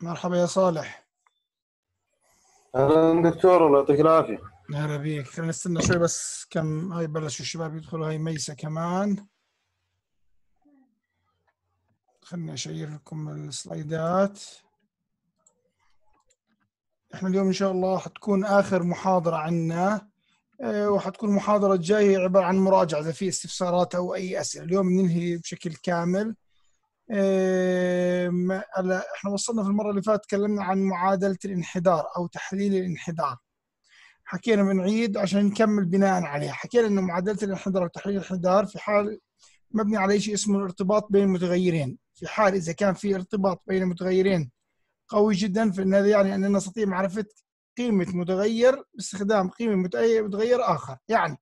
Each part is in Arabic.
مرحبا يا صالح اهلا دكتور الله يعطيك العافيه هلا بيك خلينا نستنى شوي بس كم هاي بلشوا الشباب يدخلوا هاي ميسة كمان خليني أشير لكم السلايدات احنا اليوم ان شاء الله حتكون اخر محاضرة عنا آه، وحتكون المحاضرة الجاية عبارة عن مراجعة اذا في استفسارات او اي اسئلة اليوم ننهي بشكل كامل احنا وصلنا في المرة اللي فاتت تكلمنا عن معادلة الانحدار او تحليل الانحدار حكينا بنعيد عشان نكمل بناء عليها حكينا انه معادله الانحدار وتحليل الانحدار في حال مبني على شيء اسمه الارتباط بين المتغيرين في حال اذا كان في ارتباط بين المتغيرين قوي جدا فان هذا يعني اننا نستطيع معرفه قيمه متغير باستخدام قيمه متغير اخر يعني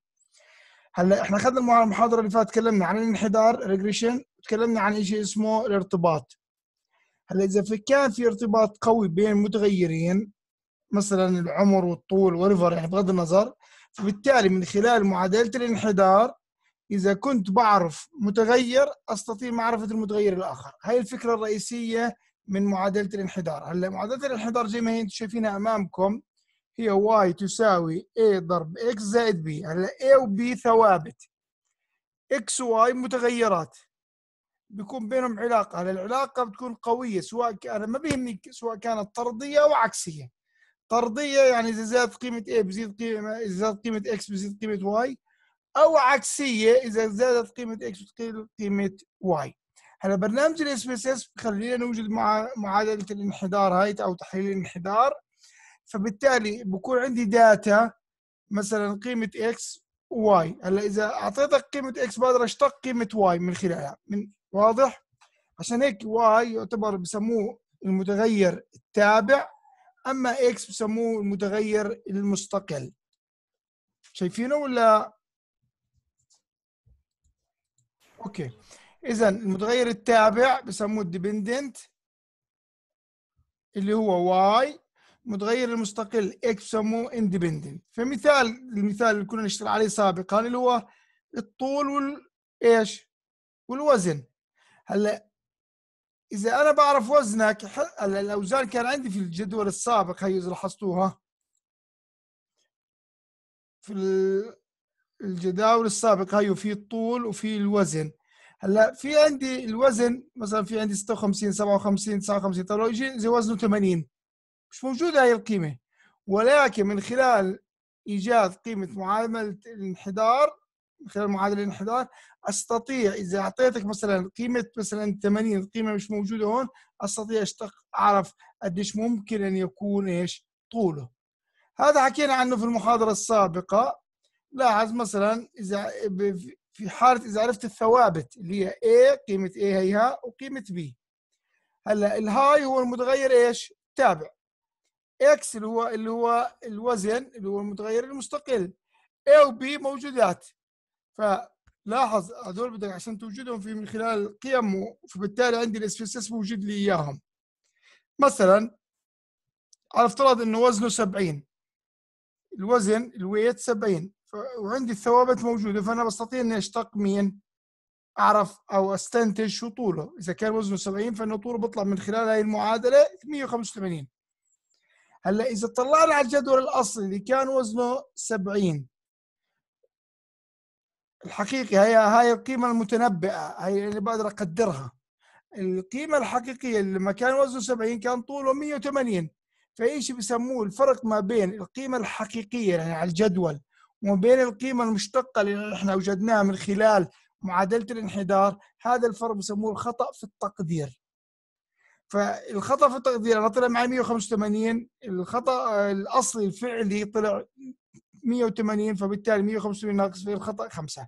هلا احنا اخذنا المحاضره اللي فاتت تكلمنا عن الانحدار ريجريشن وتكلمنا عن شيء اسمه الارتباط هلا اذا في كان في ارتباط قوي بين المتغيرين مثلا العمر والطول وريفر يعني بغض النظر فبالتالي من خلال معادله الانحدار اذا كنت بعرف متغير استطيع معرفه المتغير الاخر هاي الفكره الرئيسيه من معادله الانحدار هلا معادله الانحدار زي ما هي انتم شايفينها امامكم هي y تساوي a ضرب x زائد b هلا a و b ثوابت x واي متغيرات بيكون بينهم علاقة هلا العلاقة بتكون قوية سواء أنا ما بيهمني سواء كانت طردية أو عكسية قرضيه يعني اذا زادت قيمه A بزيد قيمه اذا زادت قيمه X بزيد قيمه Y او عكسيه اذا زادت قيمه X بتقل قيمه Y هلا برنامج الاس بي اس اس بخلينا نوجد مع معادله الانحدار هاي او تحليل الانحدار فبالتالي بكون عندي داتا مثلا قيمه X Y هلا اذا اعطيتك قيمه X بقدر اشتق قيمه Y من خلالها من واضح عشان هيك Y يعتبر بسموه المتغير التابع اما اكس بسموه المتغير المستقل شايفينه ولا اوكي اذا المتغير التابع بسموه الديبندنت اللي هو واي المتغير المستقل اكس بسموه اندبندنت فمثال المثال اللي كنا نشتغل عليه سابقا اللي هو الطول وال ايش والوزن هلا اذا انا بعرف وزنك الاوزان كان عندي في الجدول السابق هي اذا لاحظتوها في الجداول السابقه هي في الطول وفي الوزن هلا في عندي الوزن مثلا في عندي 56 57 59 طب لو يجي زي وزنه 80 مش موجوده هي القيمه ولكن من خلال ايجاد قيمه معامله الانحدار من خلال معادله الانحدار استطيع اذا اعطيتك مثلا قيمه مثلا 80 القيمه مش موجوده هون استطيع اشتق اعرف قديش ممكن ان يكون ايش طوله هذا حكينا عنه في المحاضره السابقه لاحظ مثلا اذا في حاله اذا عرفت الثوابت اللي هي A قيمه A هيها وقيمه B هلا الهاي هو المتغير ايش تابع اكس اللي هو اللي هو الوزن اللي هو المتغير المستقل A و B موجودات فلاحظ هذول بدك عشان توجدهم في من خلال قيمه فبالتالي عندي الاسبيسيس بوجد لي اياهم مثلا على افتراض انه وزنه 70 الوزن الويت 70 وعندي الثوابت موجوده فانا بستطيع اني اشتق مين؟ اعرف او استنتج شو طوله، اذا كان وزنه 70 فانه طوله بيطلع من خلال هاي المعادله 185 هلا اذا طلعنا على الجدول الاصلي اللي كان وزنه 70 الحقيقي هي هاي القيمة المتنبئة هي اللي بقدر أقدرها القيمة الحقيقية لما كان وزنه 70 كان طوله 180 فايش شيء بسموه الفرق ما بين القيمة الحقيقية يعني على الجدول وما بين القيمة المشتقة اللي احنا وجدناها من خلال معادلة الانحدار هذا الفرق بسموه الخطأ في التقدير فالخطأ في التقدير أنا طلع معي 185 الخطأ الأصلي الفعلي طلع 180 فبالتالي 185 ناقص في الخطا 5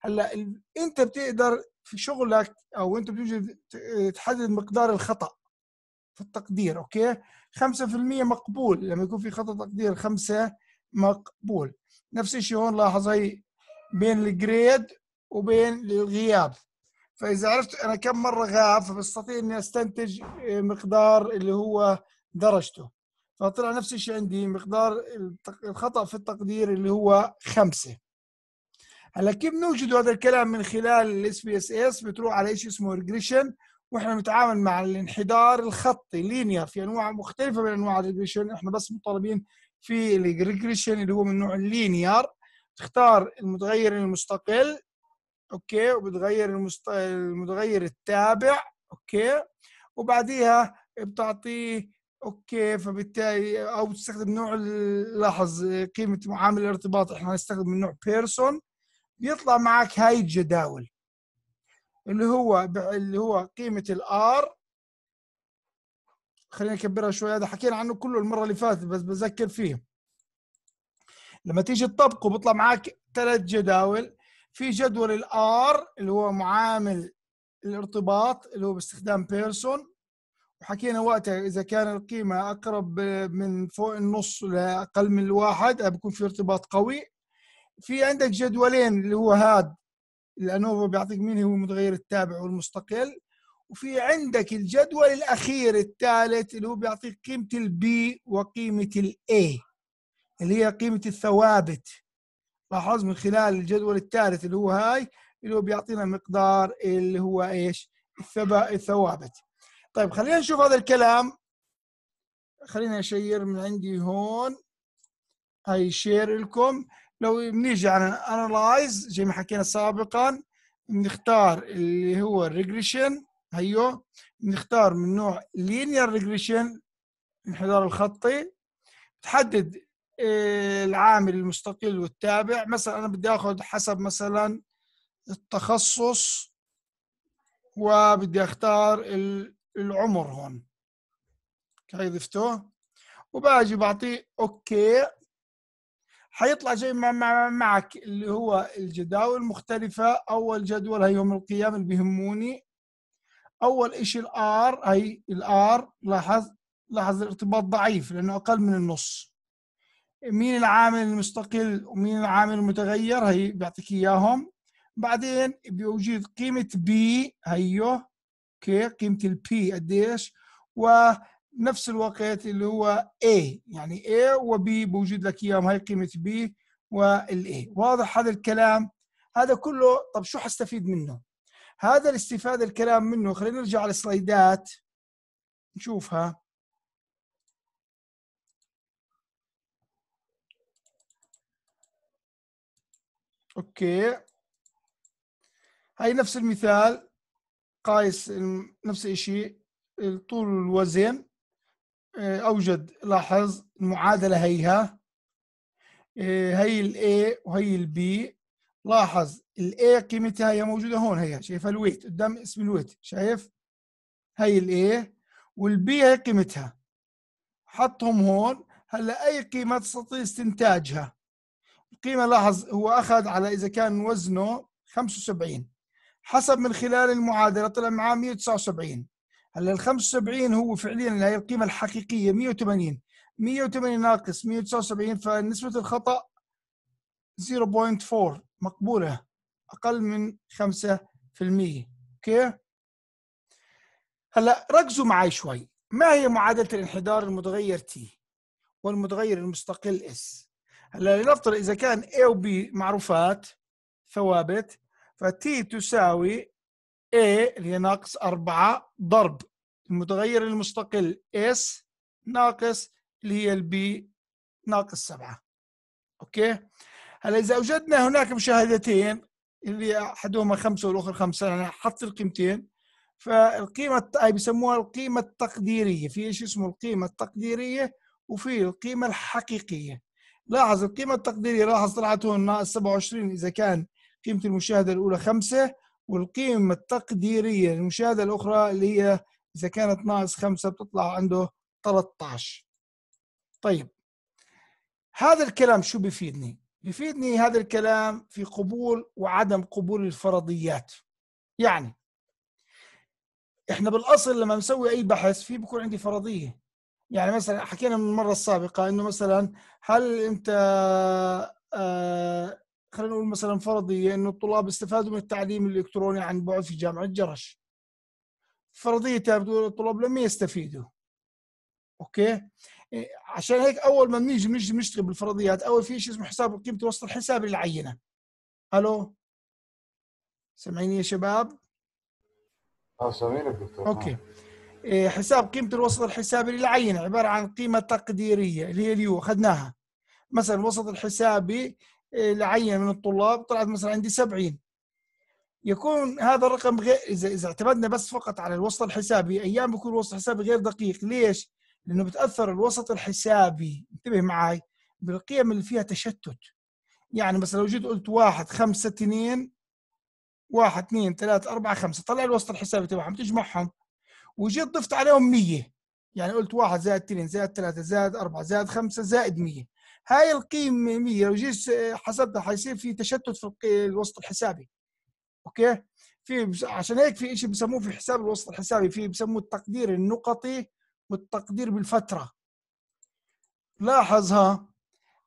هلا انت بتقدر في شغلك او انت بتوجد تحدد مقدار الخطا في التقدير اوكي 5% مقبول لما يكون في خطا تقدير 5 مقبول نفس الشيء هون لاحظ هي بين الجريد وبين الغياب فاذا عرفت انا كم مره غاب فبستطيع اني استنتج مقدار اللي هو درجته فطلع نفس الشيء عندي مقدار الخطا في التقدير اللي هو خمسة هلا كيف بنوجد هذا الكلام من خلال الاس بي اس اس بتروح على شيء اسمه ريجريشن واحنا بنتعامل مع الانحدار الخطي لينير في انواع مختلفه من انواع الريجريشن احنا بس مطالبين في الريجريشن اللي هو من نوع اللينير تختار المتغير المستقل اوكي وبتغير المتغير التابع اوكي وبعديها بتعطيه اوكي فبالتالي او تستخدم نوع لاحظ قيمه معامل الارتباط احنا نستخدم نوع بيرسون بيطلع معك هاي الجداول اللي هو اللي هو قيمه الار خلينا نكبرها شوي هذا حكينا عنه كله المره اللي فاتت بس بذكر فيه لما تيجي تطبقه بيطلع معك ثلاث جداول في جدول الار اللي هو معامل الارتباط اللي هو باستخدام بيرسون وحكينا وقتها اذا كان القيمه اقرب من فوق النص لاقل من الواحد أه، بكون في ارتباط قوي في عندك جدولين اللي هو هاد الانوفا بيعطيك مين هو المتغير التابع والمستقل وفي عندك الجدول الاخير الثالث اللي هو بيعطيك قيمه البي وقيمه الاي اللي هي قيمه الثوابت لاحظ من خلال الجدول الثالث اللي هو هاي اللي هو بيعطينا مقدار اللي هو ايش الثوابت طيب خلينا نشوف هذا الكلام خلينا نشير من عندي هون اي شير لكم لو بنيجي على انالايز زي ما حكينا سابقا بنختار اللي هو الريجريشن هيو بنختار من نوع لينير ريجريشن انحدار الخطي تحدد آه، العامل المستقل والتابع مثلا انا بدي اخذ حسب مثلا التخصص وبدي اختار ال العمر هون هاي ضفته وباجي بعطيه اوكي حيطلع شيء مع مع معك اللي هو الجداول المختلفة أول جدول هي يوم القيامة اللي بيهموني أول إشي الآر هي الآر لاحظ لاحظ الارتباط ضعيف لأنه أقل من النص مين العامل المستقل ومين العامل المتغير هي بيعطيك إياهم بعدين بيوجد قيمة بي هيو كي قيمه البي قديش ونفس الوقت اللي هو A يعني A و B لك اياهم هاي قيمه B والاي واضح هذا الكلام هذا كله طب شو حستفيد منه هذا الاستفاده الكلام منه خلينا نرجع على السلايدات نشوفها اوكي هاي نفس المثال قايس نفس الشيء الطول والوزن آه، أوجد لاحظ المعادلة هيها آه، هي الاي A وهي البي B لاحظ الاي A قيمتها هي موجودة هون هي شايفها الويت قدام اسم الويت شايف هي الاي A B هي قيمتها حطهم هون هلا أي قيمة تستطيع استنتاجها القيمة لاحظ هو أخذ على إذا كان وزنه 75 حسب من خلال المعادله طلع معاه 179 هلا ال 75 هو فعليا هي القيمه الحقيقيه 180 180 ناقص 179 فنسبه الخطا 0.4 مقبوله اقل من 5% اوكي هلا ركزوا معي شوي ما هي معادله الانحدار المتغير تي والمتغير المستقل اس هلا لنفترض اذا كان A و B معروفات ثوابت فتي تساوي A اللي هي ناقص 4 ضرب المتغير المستقل S ناقص اللي هي البي ناقص 7 اوكي هلا اذا وجدنا هناك مشاهدتين اللي احدهما خمسه والاخر خمسه يعني حط القيمتين فالقيمه هاي بسموها القيمه التقديريه في شيء اسمه القيمه التقديريه وفي القيمه الحقيقيه لاحظ القيمه التقديريه لاحظ طلعت هون ناقص 27 اذا كان قيمة المشاهدة الأولى خمسة والقيمة التقديرية للمشاهدة الأخرى اللي هي إذا كانت ناقص خمسة بتطلع عنده 13 طيب هذا الكلام شو بيفيدني؟ بيفيدني هذا الكلام في قبول وعدم قبول الفرضيات يعني احنا بالاصل لما نسوي اي بحث في بكون عندي فرضيه يعني مثلا حكينا من المره السابقه انه مثلا هل انت آه، خلينا نقول مثلا فرضيه انه الطلاب استفادوا من التعليم الالكتروني عن بعد في جامعه جرش فرضية بتقول الطلاب لم يستفيدوا اوكي إيه، عشان هيك اول ما بنيجي بنيجي بنشتغل بالفرضيات اول في شيء اسمه حساب قيمه وسط الحساب للعينه الو سامعيني يا شباب اه سامعينك دكتور نعم. اوكي إيه، حساب قيمه الوسط الحسابي للعينه عباره عن قيمه تقديريه اللي هي اليو اخذناها مثلا الوسط الحسابي العينه من الطلاب طلعت مثلا عندي 70 يكون هذا الرقم غير اذا اذا اعتمدنا بس فقط على الوسط الحسابي ايام بكون الوسط الحسابي غير دقيق ليش؟ لانه بتاثر الوسط الحسابي انتبه معي بالقيم اللي فيها تشتت يعني مثلا لو جيت قلت 1 5 2 1 2 3 4 5 طلع الوسط الحسابي تبعهم تجمعهم وجيت ضفت عليهم 100 يعني قلت 1 زائد 2 زائد 3 زائد 4 زائد 5 زائد 100 هاي القيمه 100 وجيت آه، حسبتها حيصير في تشتت في الوسط الحسابي اوكي في عشان هيك في شيء بسموه في حساب الوسط الحسابي في بسموه التقدير النقطي والتقدير بالفتره لاحظ ها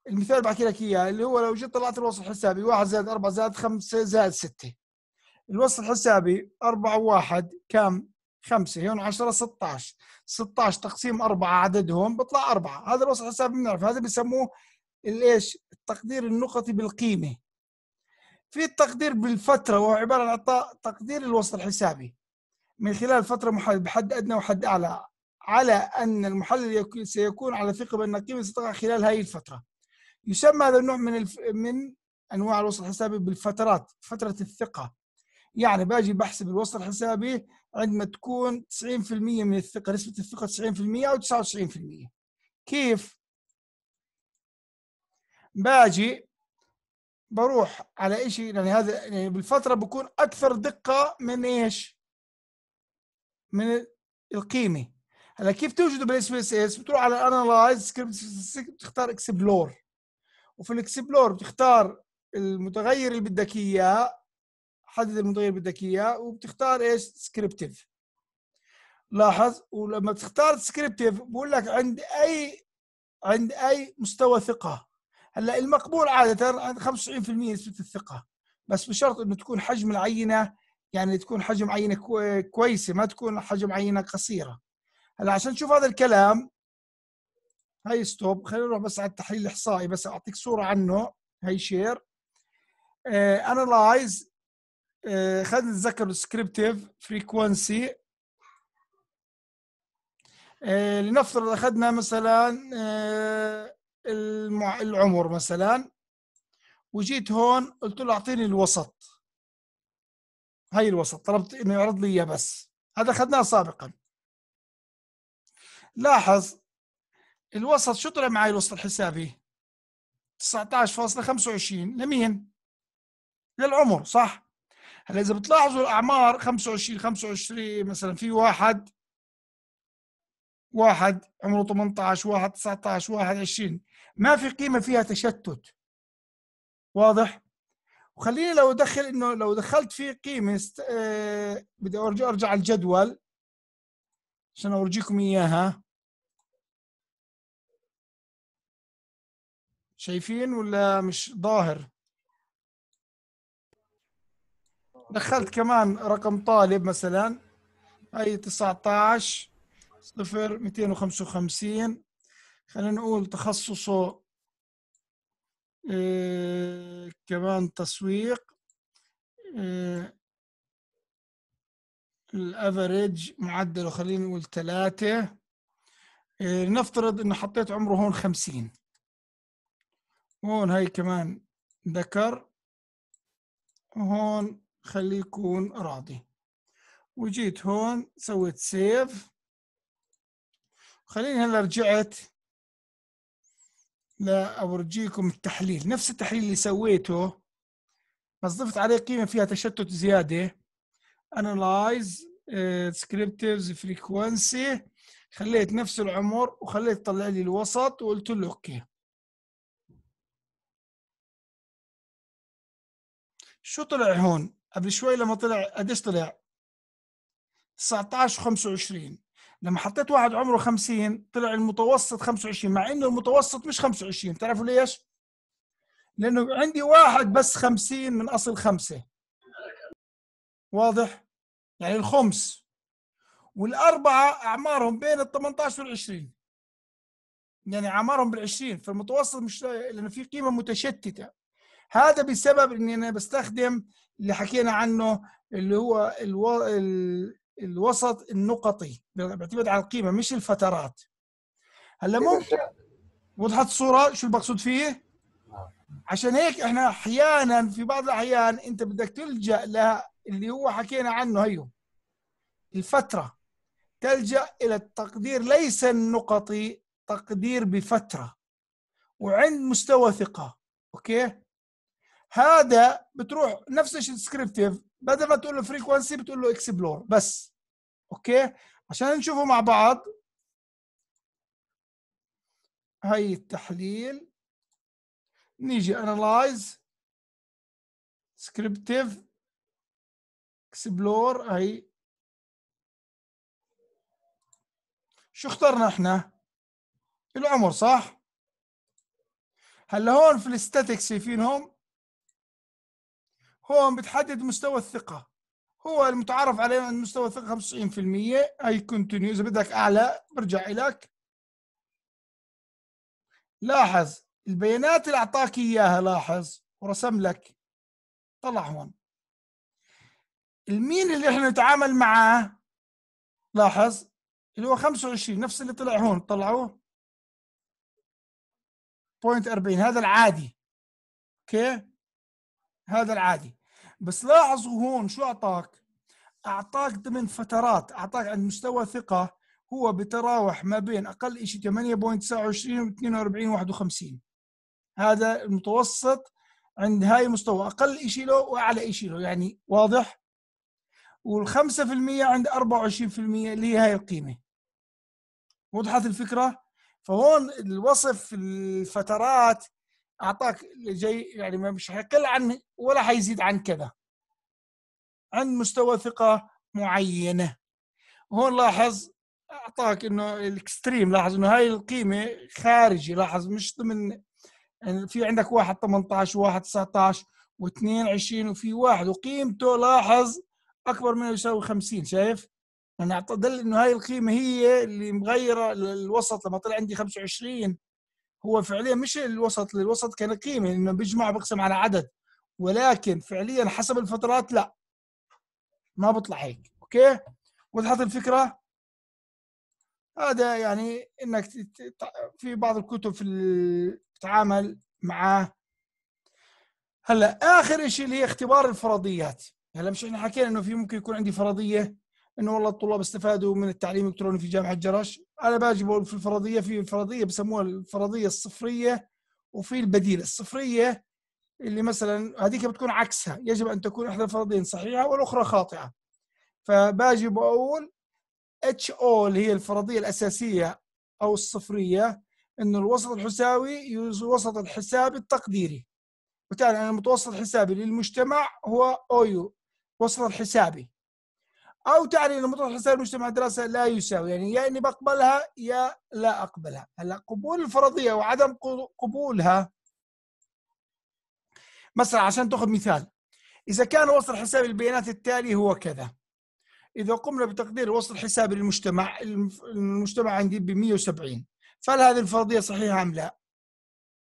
المثال اللي بحكي لك اياه اللي هو لو جيت طلعت الوسط الحسابي 1 زائد 4 زائد 5 زائد 6 الوسط الحسابي 4 1 كم؟ 5 هون 10 16 16 تقسيم 4 عددهم بيطلع 4 هذا الوسط الحسابي بنعرف هذا بسموه الايش التقدير النقطي بالقيمه في التقدير بالفتره وهو عباره عن اعطاء تقدير الوسط الحسابي من خلال فتره محدده بحد ادنى وحد اعلى على ان المحلل سيكون على ثقه بان القيمه ستقع خلال هذه الفتره يسمى هذا النوع من الف... من انواع الوسط الحسابي بالفترات فتره الثقه يعني باجي بحسب الوسط الحسابي عندما تكون 90% من الثقه نسبه الثقه 90% او 99% كيف باجي بروح على شيء يعني هذا يعني بالفتره بكون اكثر دقه من ايش؟ من القيمه هلا كيف توجده بالاس بي اس اس بتروح على الانلايز سكريبت بتختار اكسبلور وفي الاكسبلور بتختار المتغير اللي بدك اياه حدد المتغير اللي بدك اياه وبتختار ايش سكريبتيف لاحظ ولما تختار سكريبتيف بقول لك عند اي عند اي مستوى ثقه هلا المقبول عاده 95% نسبه الثقه بس بشرط انه تكون حجم العينه يعني تكون حجم عينه كويسه ما تكون حجم عينه قصيره هلا عشان تشوف هذا الكلام هاي ستوب خلينا نروح بس على التحليل الاحصائي بس اعطيك صوره عنه هاي شير انالايز آه، آه، خلينا نتذكر السكريبتيف آه، فريكونسي لنفترض اخذنا مثلا المع... العمر مثلا وجيت هون قلت له اعطيني الوسط هاي الوسط طلبت انه يعرض لي اياه بس هذا اخذناه سابقا لاحظ الوسط شو طلع معي الوسط الحسابي 19.25 لمين للعمر صح هلا اذا بتلاحظوا الاعمار 25 25 مثلا في واحد واحد عمره 18 واحد 19 واحد 20 ما في قيمه فيها تشتت واضح وخليني لو ادخل انه لو دخلت في قيمه است... آه... بدي ارجع ارجع على الجدول عشان اورجيكم اياها شايفين ولا مش ظاهر دخلت كمان رقم طالب مثلا هي 19 صفر 255 خلينا نقول تخصصه آه، كمان تسويق آه، الافريج معدله خلينا نقول ثلاثة آه، نفترض انه حطيت عمره هون خمسين هون هاي كمان ذكر هون خليه يكون راضي وجيت هون سويت سيف خليني هلا رجعت لا أورجيكم التحليل نفس التحليل اللي سويته بس ضفت عليه قيمة فيها تشتت زيادة Analyze descriptives uh, frequency خليت نفس العمر وخليت طلع لي الوسط وقلت له اوكي شو طلع هون قبل شوي لما طلع قديش طلع 19 25 لما حطيت واحد عمره 50 طلع المتوسط 25 مع انه المتوسط مش 25 بتعرفوا ليش؟ لانه عندي واحد بس 50 من اصل خمسه واضح؟ يعني الخمس والاربعه اعمارهم بين ال 18 وال 20 يعني اعمارهم بال 20 فالمتوسط مش لانه في قيمه متشتته هذا بسبب اني انا بستخدم اللي حكينا عنه اللي هو الو... ال... الوسط النقطي بيعتمد على القيمه مش الفترات هلا ممكن وضحت الصوره شو المقصود فيه آه. عشان هيك احنا احيانا في بعض الاحيان انت بدك تلجا ل اللي هو حكينا عنه هيو الفتره تلجا الى التقدير ليس النقطي تقدير بفتره وعند مستوى ثقه اوكي هذا بتروح نفس الشيء السكريبتيف بدل ما تقول له فريكوانسي بتقول له اكسبلور بس اوكي عشان نشوفه مع بعض هاي التحليل نيجي انالايز سكريبتيف اكسبلور هي شو اخترنا احنا العمر صح هلا هون في الستاتكس شايفينهم هو بتحدد مستوى الثقه هو المتعارف عليه ان مستوى الثقه 95% اي كونتينيو اذا بدك اعلى برجع لك لاحظ البيانات اللي اعطاك اياها لاحظ ورسم لك طلع هون المين اللي احنا نتعامل معاه لاحظ اللي هو 25 نفس اللي طلع هون طلعوه بوينت 40 هذا العادي اوكي هذا العادي بس لاحظوا هون شو اعطاك اعطاك ضمن فترات اعطاك عند مستوى ثقه هو بتراوح ما بين اقل شيء 8.29 و 42 51 هذا المتوسط عند هاي مستوى اقل شيء له واعلى شيء له يعني واضح وال5% عند 24% اللي هي هاي القيمه وضحت الفكره فهون الوصف الفترات اعطاك جاي يعني ما مش حيقل عن ولا حيزيد عن كذا عند مستوى ثقه معينه هون لاحظ اعطاك انه الاكستريم لاحظ انه هاي القيمه خارجي لاحظ مش ضمن يعني في عندك واحد 18 وواحد 19 و22 وفي واحد وقيمته لاحظ اكبر من يساوي 50 شايف؟ انا يعني دل انه هاي القيمه هي اللي مغيره الوسط لما طلع عندي 25 هو فعليا مش الوسط للوسط كان قيمه انه بيجمع بقسم على عدد ولكن فعليا حسب الفترات لا ما بطلع هيك اوكي وضحت الفكره هذا يعني انك في بعض الكتب في التعامل مع هلا اخر شيء اللي هي اختبار الفرضيات هلا مش احنا حكينا انه في ممكن يكون عندي فرضيه انه والله الطلاب استفادوا من التعليم الالكتروني في جامعه جرش انا باجي بقول في الفرضيه في الفرضيه بسموها الفرضيه الصفريه وفي البديل الصفريه اللي مثلا هذيك بتكون عكسها يجب ان تكون احدى الفرضين صحيحه والاخرى خاطئه فباجي بقول اتش او اللي هي الفرضيه الاساسيه او الصفريه انه الوسط الحساوي يوز وسط الحساب التقديري وتعالى انا المتوسط الحسابي للمجتمع هو او يو وسط الحسابي او تعني ان مطروح رسائل المجتمع الدراسه لا يساوي يعني يا اني بقبلها يا لا اقبلها هلا قبول الفرضيه وعدم قبولها مثلا عشان تاخذ مثال اذا كان وصل حساب البيانات التالي هو كذا اذا قمنا بتقدير وصل حساب المجتمع المجتمع عندي ب 170 فهل هذه الفرضيه صحيحه ام لا؟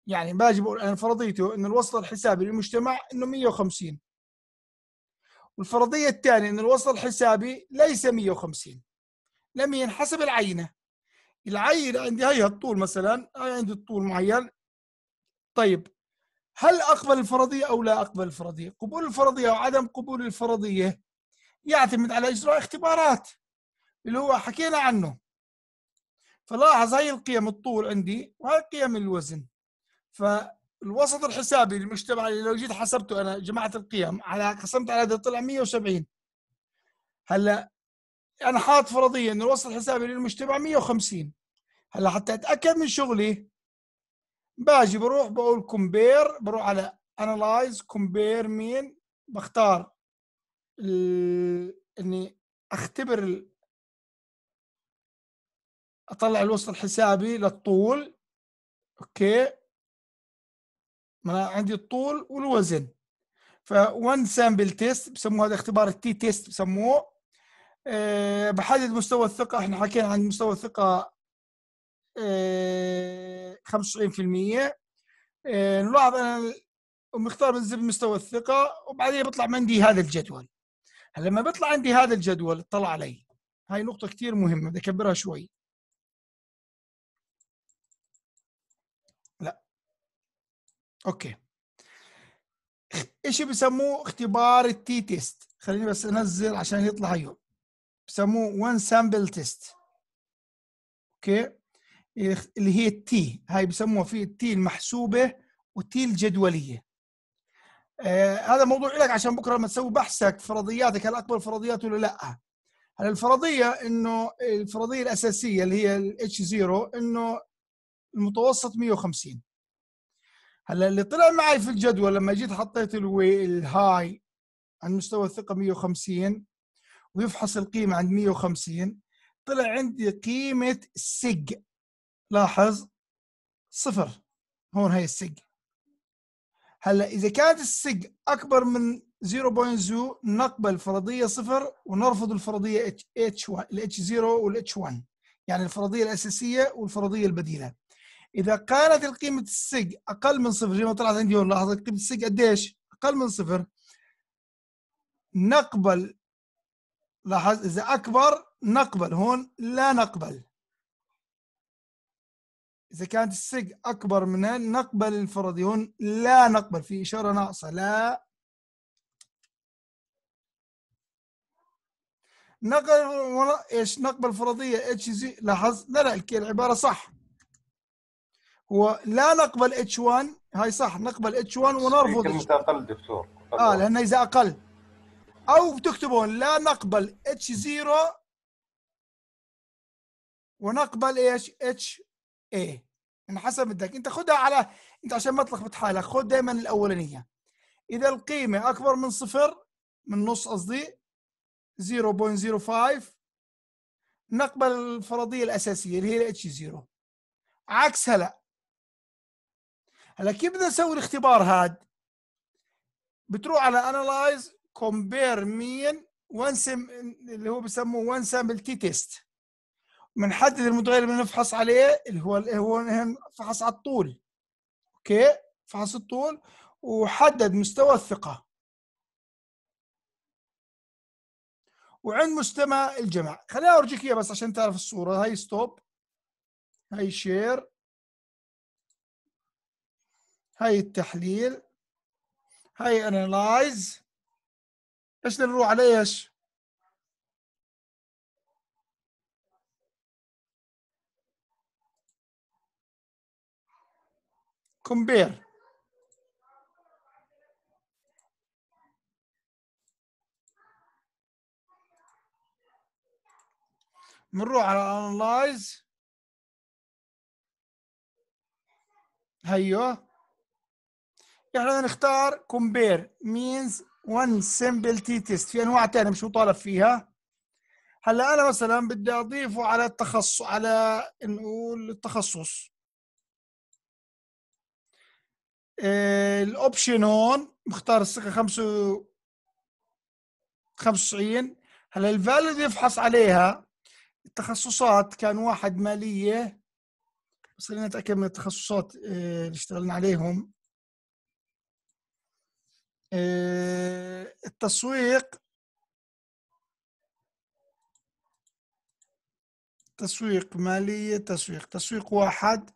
يعني باجي بقول انا فرضيته ان الوصل الحسابي للمجتمع انه 150 الفرضيه الثانيه ان الوسط الحسابي ليس 150 لم ينحسب العينه العينه عندي هي الطول مثلا هاي عندي الطول معين طيب هل اقبل الفرضيه او لا اقبل الفرضيه قبول الفرضيه وعدم قبول الفرضيه يعتمد على اجراء اختبارات اللي هو حكينا عنه فلاحظ هاي القيم الطول عندي وهاي قيم الوزن ف الوسط الحسابي للمجتمع اللي لو جيت حسبته انا جماعه القيم على قسمت على هذا طلع 170 هلا انا حاط فرضيه ان الوسط الحسابي للمجتمع 150 هلا حتى اتاكد من شغلي باجي بروح بقول كومبير بروح على انالايز كومبير مين بختار ال... اني اختبر اطلع الوسط الحسابي للطول اوكي ما انا عندي الطول والوزن ف1 سامبل تيست بسموه هذا اختبار التي تيست بسموه أه بحدد مستوى الثقه احنا حكينا عن مستوى الثقه أه 25% أه نلاحظ انا ومختار بنزل مستوى الثقه وبعدين بيطلع عندي هذا الجدول هلا لما بيطلع عندي هذا الجدول اطلع علي هاي نقطه كثير مهمه بدي اكبرها شوي اوكي ايش بسموه اختبار التي تيست خليني بس انزل عشان يطلع هيو بسموه وان سامبل تيست اوكي اللي هي التي هاي بسموها في التي المحسوبه والتي الجدوليه آه هذا موضوع لك عشان بكره لما تسوي بحثك فرضياتك هل اقبل فرضيات ولا لا هلا الفرضيه انه الفرضيه الاساسيه اللي هي الاتش 0 انه المتوسط 150 هلا اللي طلع معي في الجدول لما جيت حطيت الوي الهاي عند مستوى الثقه 150 ويفحص القيمه عند 150 طلع عندي قيمه سج لاحظ صفر هون هي السج هلا اذا كانت السج اكبر من 0.2 نقبل فرضيه صفر ونرفض الفرضيه اتش 1 الاتش 0 والاتش 1 يعني الفرضيه الاساسيه والفرضيه البديله اذا كانت قيمه السج اقل من صفر زي ما طلعت عندي هون لاحظ قيمه السج قديش؟ اقل من صفر نقبل لاحظ اذا اكبر نقبل هون لا نقبل اذا كانت السج اكبر من نقبل الفرضي هون لا نقبل في اشاره ناقصه لا نقبل ايش نقبل فرضيه اتش زي لاحظ لا لا العباره صح ولا نقبل اتش 1 هاي صح نقبل اتش 1 ونرفض كلمة اقل دكتور اه لانه اذا اقل او تكتبون لا نقبل اتش 0 ونقبل ايش اتش اي يعني حسب بدك انت خدها على انت عشان ما تلخبط حالك خد دائما الاولانيه اذا القيمه اكبر من صفر من نص قصدي 0.05 نقبل الفرضيه الاساسيه اللي هي اتش 0 عكسها لا هلا كيف بدنا نسوي الاختبار هاد بتروح على analyze كومبير مين وان سم اللي هو بسموه وان سامبل تي تيست بنحدد المتغير اللي بنفحص عليه اللي هو اللي هو فحص على الطول اوكي فحص الطول وحدد مستوى الثقه وعند مستمع الجمع خليني اورجيك اياه بس عشان تعرف الصوره هاي ستوب هاي شير هاي التحليل هاي انالايز ايش نروح على ايش؟ كومبير بنروح على انالايز هيو احنا نختار compare means one simple test في انواع ثانيه مش مطالب فيها هلا انا مثلا بدي اضيفه على التخصص على نقول التخصص آه، الاوبشن هون مختار الثقه 95 هلا الفاليو يفحص عليها التخصصات كان واحد ماليه بس خلينا نتاكد من التخصصات آه، اللي اشتغلنا عليهم آه، التسويق تسويق مالية تسويق تسويق واحد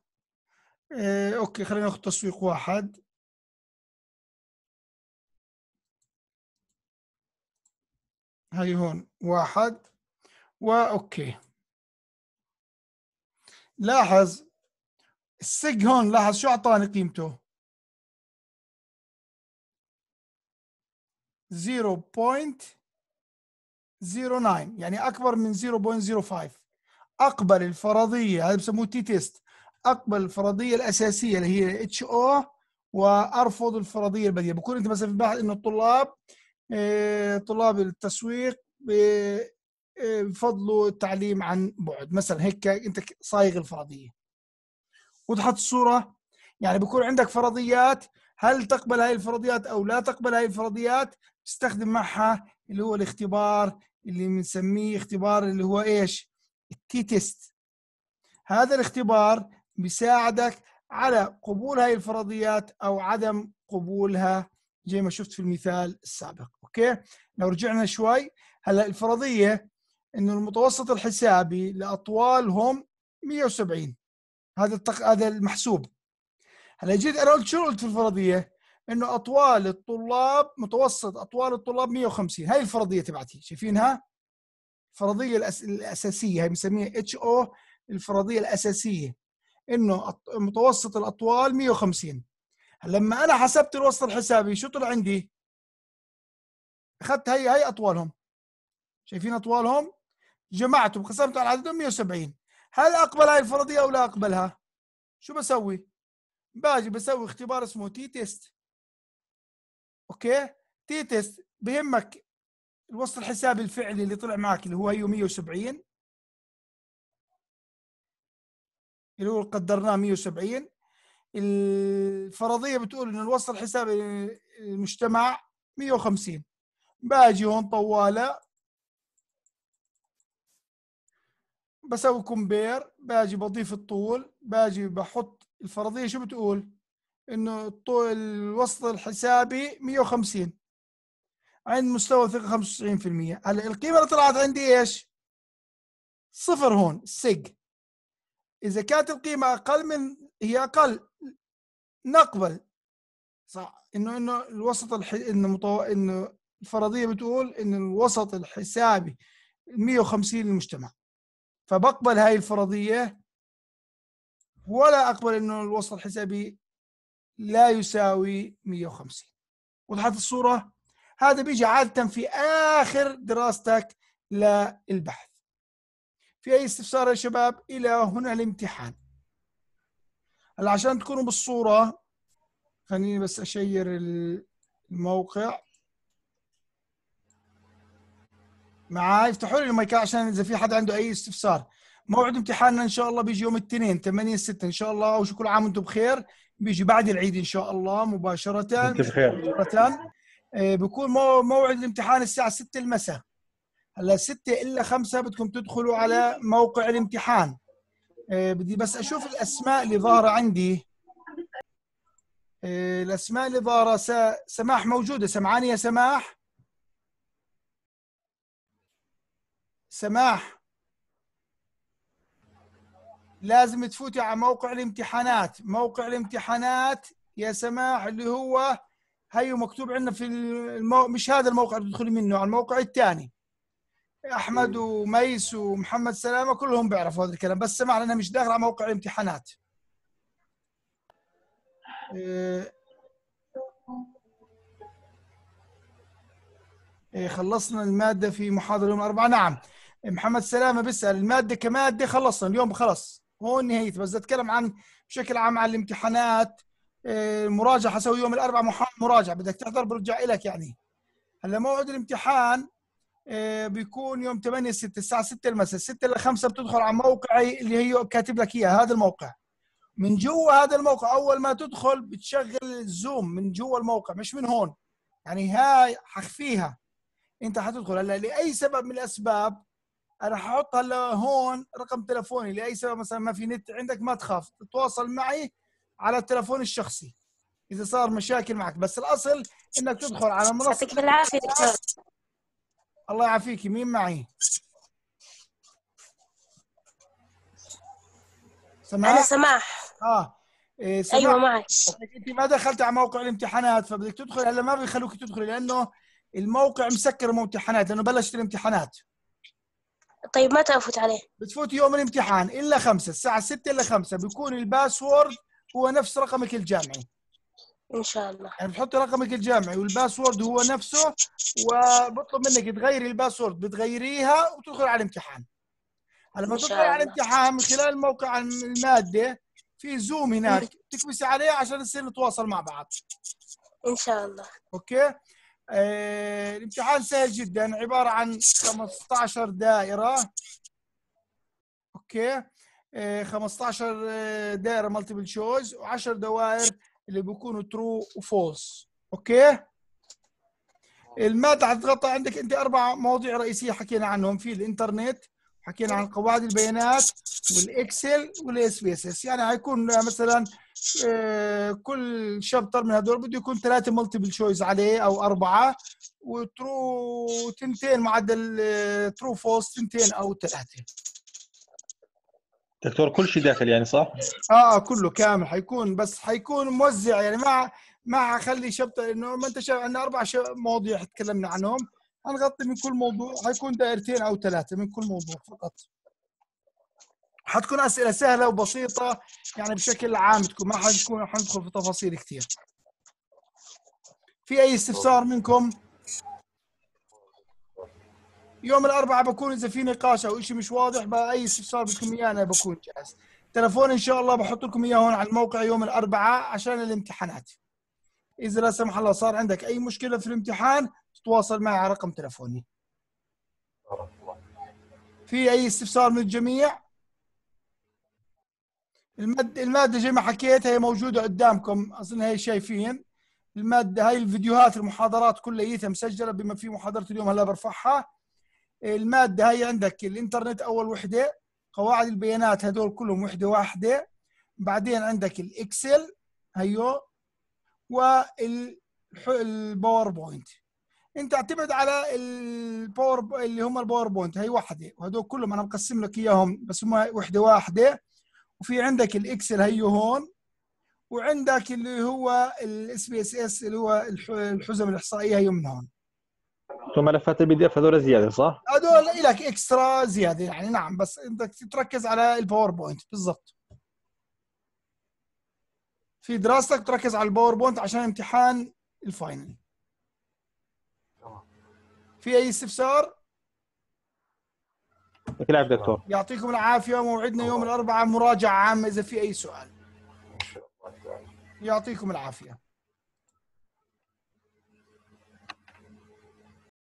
آه، اوكي خلينا ناخذ تسويق واحد هاي هون واحد واوكي لاحظ السج هون لاحظ شو اعطاني قيمته 0.09 يعني اكبر من 0.05 اقبل الفرضيه هذا بسموه تي تيست اقبل الفرضيه الاساسيه اللي هي اتش او وارفض الفرضيه البديهيه بكون انت مثلا في بحث انه الطلاب آه، طلاب التسويق آه، آه، بفضلوا التعليم عن بعد مثلا هيك انت صايغ الفرضيه وتحط الصوره يعني بكون عندك فرضيات هل تقبل هذه الفرضيات او لا تقبل هذه الفرضيات استخدم معها اللي هو الاختبار اللي بنسميه اختبار اللي هو ايش التي تيست هذا الاختبار بيساعدك على قبول هذه الفرضيات او عدم قبولها زي ما شفت في المثال السابق اوكي لو رجعنا شوي هلا الفرضيه انه المتوسط الحسابي لاطوالهم 170 هذا التق... هذا المحسوب هلا جيت انا قلت شو قلت في الفرضيه؟ انه اطوال الطلاب متوسط اطوال الطلاب 150 هاي الفرضيه تبعتي شايفينها؟ الفرضيه الأس... الاساسيه هي بنسميها اتش او الفرضيه الاساسيه انه متوسط الاطوال 150 لما انا حسبت الوسط الحسابي شو طلع عندي؟ اخذت هي هي اطوالهم شايفين اطوالهم؟ جمعتهم قسمت على عددهم 170 هل اقبل هاي الفرضيه او لا اقبلها؟ شو بسوي؟ باجي بسوي اختبار اسمه تي تيست اوكي تي تيست بهمك الوسط الحسابي الفعلي اللي طلع معك اللي هو هيو أيوه 170 اللي هو قدرناه 170 الفرضيه بتقول ان الوسط الحسابي المجتمع 150 باجي هون طواله بسوي كومبير باجي بضيف الطول باجي بحط الفرضيه شو بتقول؟ انه طول الوسط الحسابي 150 عند مستوى ثقه 95% هلا القيمه اللي طلعت عندي ايش؟ صفر هون سيج اذا كانت القيمه اقل من هي اقل نقبل صح انه انه الوسط الح... انه مطو... انه الفرضيه بتقول ان الوسط الحسابي 150 للمجتمع فبقبل هاي الفرضيه ولا اقبل انه الوسط الحسابي لا يساوي 150 وضحت الصوره هذا بيجي عاده في اخر دراستك للبحث في اي استفسار يا شباب الى هنا الامتحان هلا عشان تكونوا بالصوره خليني بس اشير الموقع معاي افتحوا لي المايك عشان اذا في حد عنده اي استفسار موعد امتحاننا ان شاء الله بيجي يوم الاثنين 8 6 ان شاء الله وش كل عام وانتم بخير بيجي بعد العيد ان شاء الله مباشره انت بخير مباشره إيه، بكون موعد الامتحان الساعه 6 المساء هلا 6 الا 5 بدكم تدخلوا على موقع الامتحان إيه، بدي بس اشوف الاسماء اللي ظاهره عندي إيه، الاسماء اللي ظاهره سماح موجوده سمعاني يا سماح سماح لازم تفوتي على موقع الامتحانات موقع الامتحانات يا سماح اللي هو هيو مكتوب عندنا في المو... مش هذا الموقع اللي تدخلي منه على الموقع الثاني احمد إيه. وميس ومحمد سلامه كلهم بيعرفوا هذا الكلام بس سماح لانها مش داخله على موقع الامتحانات إيه... إيه خلصنا الماده في محاضره يوم الاربعاء نعم محمد سلامه بيسال الماده كماده خلصنا اليوم خلص هون نهاية بس بدي اتكلم عن بشكل عام عن الامتحانات المراجعه آه، حسوي يوم الاربعاء محاضره مراجعه بدك تحضر برجع لك يعني هلا موعد الامتحان آه، بيكون يوم 8 6 الساعه 6 المساء 6 ل 5 بتدخل على موقعي اللي هي كاتب لك اياه هذا الموقع من جوا هذا الموقع اول ما تدخل بتشغل الزوم من جوا الموقع مش من هون يعني هاي حخفيها انت حتدخل هلا لاي سبب من الاسباب انا ححط هلا هون رقم تلفوني لاي سبب مثلا ما في نت عندك ما تخاف تتواصل معي على التلفون الشخصي اذا صار مشاكل معك بس الاصل انك تدخل على منصه يعطيك بالعافيه دكتور الله يعافيك مين معي؟ سماح انا سماح اه إيه أيوة، سماح. ايوه معك انت ما دخلت على موقع الامتحانات فبدك تدخل هلا ما بيخلوك تدخلي لانه الموقع مسكر امتحانات لانه بلشت الامتحانات طيب متى افوت عليه؟ بتفوت يوم الامتحان الا خمسة الساعة 6 الا خمسة بيكون الباسورد هو نفس رقمك الجامعي ان شاء الله يعني بتحطي رقمك الجامعي والباسورد هو نفسه وبطلب منك تغيري الباسورد بتغيريها وتدخل على الامتحان لما تدخل على الامتحان من خلال موقع الماده في زوم هناك تكبسي عليه عشان نصير نتواصل مع بعض ان شاء الله اوكي آه، الامتحان سهل جدا عبارة عن 15 دائرة اوكي 15 آه، آه، دائرة مالتيبل شوز و10 دوائر اللي بيكونوا ترو وفولس اوكي المادة حتتغطى عندك انت اربع مواضيع رئيسية حكينا عنهم في الانترنت حكينا عن قواعد البيانات والاكسل إس يعني حيكون مثلا كل شابتر من هدول بده يكون ثلاثه ملتيبل شويز عليه او اربعه وترو تنتين معدل ترو آه، فولس تنتين او ثلاثه دكتور كل شيء داخل يعني صح؟ آه،, اه كله كامل حيكون بس حيكون موزع يعني ما ما حخلي شابتر انه ما انت شايف عندنا اربع مواضيع تكلمنا عنهم حنغطي من كل موضوع حيكون دائرتين او ثلاثه من كل موضوع فقط حتكون اسئله سهله وبسيطه يعني بشكل عام تكون ما حتكون حندخل في تفاصيل كثير في اي استفسار منكم يوم الاربعاء بكون اذا في نقاش او شيء مش واضح باي اي استفسار بدكم اياه انا بكون جاهز تلفون ان شاء الله بحط لكم اياه هون على الموقع يوم الاربعاء عشان الامتحانات اذا لا سمح الله صار عندك اي مشكله في الامتحان تتواصل معي على رقم تلفوني في اي استفسار من الجميع المادة المادة زي ما حكيت هي موجودة قدامكم أظن هي شايفين المادة هاي الفيديوهات المحاضرات كليتها مسجلة بما في محاضرة اليوم هلا برفعها المادة هاي عندك الإنترنت أول وحدة قواعد البيانات هذول كلهم وحدة واحدة بعدين عندك الإكسل هيو والباوربوينت انت اعتمد على الباور اللي هم الباوربوينت هي وحده وهذول كلهم انا مقسم لك اياهم بس هم وحده واحده وفي عندك الاكسل هيو هون وعندك اللي هو الاس بي اس اس اللي هو الحزم الاحصائيه هي من هون تو ملفات البي دي اف هذول زياده صح؟ هذول لك اكسترا زياده يعني نعم بس بدك تركز على الباوربوينت بالضبط في دراستك تركز على الباوربوينت عشان امتحان الفاينل في اي استفسار؟ يعطيك العافيه دكتور آه. يعطيكم العافيه موعدنا يوم الاربعاء مراجعه عامه اذا في اي سؤال يعطيكم العافيه